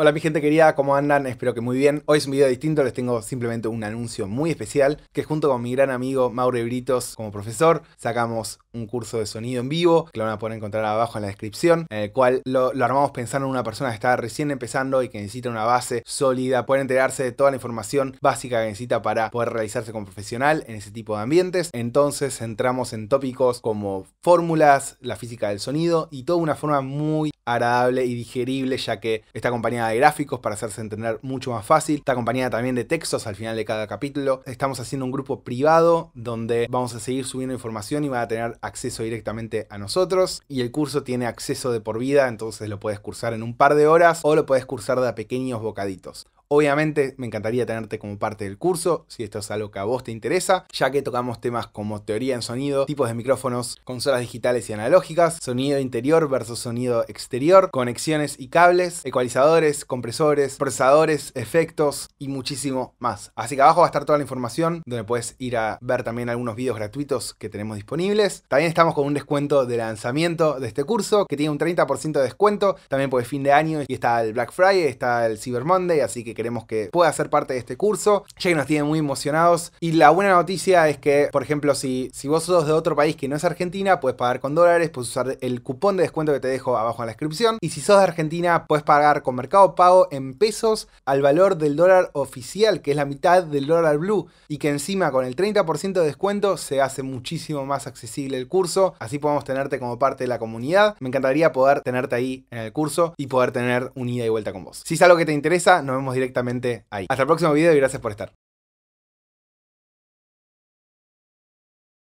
Hola mi gente querida, ¿cómo andan? Espero que muy bien. Hoy es un video distinto, les tengo simplemente un anuncio muy especial que junto con mi gran amigo Mauro Britos como profesor sacamos un curso de sonido en vivo que lo van a poder encontrar abajo en la descripción en el cual lo, armamos pensando en una persona que está recién empezando y que necesita una base sólida, poder enterarse de toda la información básica que necesita para poder realizarse como profesional en ese tipo de ambientes. Entonces entramos en tópicos como fórmulas, la física del sonido y toda una forma muy agradable y digerible, ya que está acompañada de gráficos para hacerse entender mucho más fácil. Está acompañada también de textos al final de cada capítulo. Estamos haciendo un grupo privado donde vamos a seguir subiendo información y van a tener acceso directamente a nosotros. Y el curso tiene acceso de por vida, entonces lo puedes cursar en un par de horas o lo puedes cursar de a pequeños bocaditos. Obviamente me encantaría tenerte como parte del curso, si esto es algo que a vos te interesa, ya que tocamos temas como teoría en sonido, tipos de micrófonos, consolas digitales y analógicas, sonido interior versus sonido exterior, conexiones y cables, ecualizadores, compresores, procesadores, efectos y muchísimo más. Así que abajo va a estar toda la información, donde puedes ir a ver también algunos videos gratuitos que tenemos disponibles. También estamos con un descuento de lanzamiento de este curso, que tiene un 30% de descuento, también por fin de año y está el Black Friday, está el Cyber Monday, así que queremos que pueda ser parte de este curso, ya que nos tiene muy emocionados. Y la buena noticia es que, por ejemplo, si, si vos sos de otro país que no es Argentina, puedes pagar con dólares, puedes usar el cupón de descuento que te dejo abajo en la descripción. Y si sos de Argentina, puedes pagar con Mercado Pago en pesos al valor del dólar oficial, que es la mitad del dólar blue, y que encima con el 30% de descuento se hace muchísimo más accesible el curso. Así podemos tenerte como parte de la comunidad. Me encantaría poder tenerte ahí en el curso y poder tener un ida y vuelta con vos. Si es algo que te interesa, nos vemos directamente directamente ahí. Hasta el próximo video y gracias por estar.